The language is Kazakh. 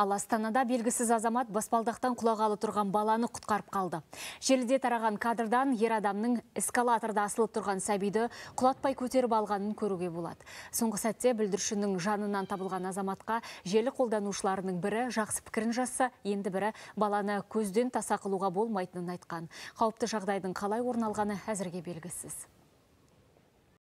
Ал Астанада белгісіз азамат баспалдақтан құлағалы тұрған баланы құтқарып қалды. Желіде тараған кадрдан ер адамның эскалаторда асылып тұрған сәбиді құлатпай көтеріп алғанын көруге болады. Соңғы сәтте бүлдіршіннің жанынан табылған азаматқа желі қолданушыларының бірі жақсы пікірін жазса, енді бірі баланы көзден таса қылуға болмайтынын айтқан. Қауіпті жағдайдың қалай орын әзірге белгісіз.